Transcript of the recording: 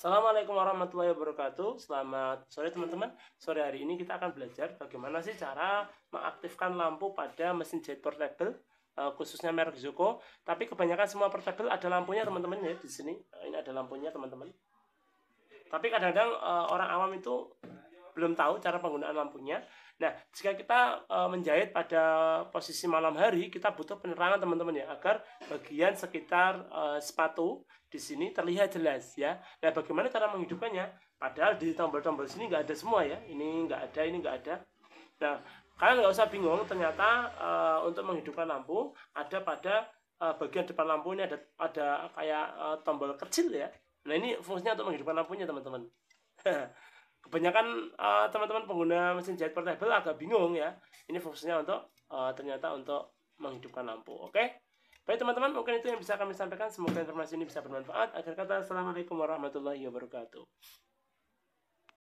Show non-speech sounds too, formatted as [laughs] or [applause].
Assalamualaikum warahmatullahi wabarakatuh. Selamat sore teman-teman. Sore hari ini kita akan belajar bagaimana sih cara mengaktifkan lampu pada mesin jahit portable eh, khususnya merek Zuko. Tapi kebanyakan semua portable ada lampunya teman-teman ya di sini. Eh, ini ada lampunya teman-teman. Tapi kadang-kadang eh, orang awam itu belum tahu cara penggunaan lampunya. Nah, jika kita e, menjahit pada posisi malam hari, kita butuh penerangan teman-teman ya agar bagian sekitar e, sepatu di sini terlihat jelas ya. Nah, bagaimana cara menghidupkannya? Padahal di tombol-tombol sini nggak ada semua ya. Ini nggak ada, ini nggak ada. Nah, kalian nggak usah bingung. Ternyata e, untuk menghidupkan lampu ada pada e, bagian depan lampu ini ada ada kayak e, tombol kecil ya. Nah, ini fungsinya untuk menghidupkan lampunya teman-teman. [laughs] kebanyakan eh, teman-teman uh, pengguna mesin jahit portable agak bingung ya ini fungsinya untuk uh, ternyata untuk menghidupkan lampu oke okay? baik teman-teman mungkin itu yang bisa kami sampaikan semoga informasi ini bisa bermanfaat akhir kata assalamualaikum warahmatullahi wabarakatuh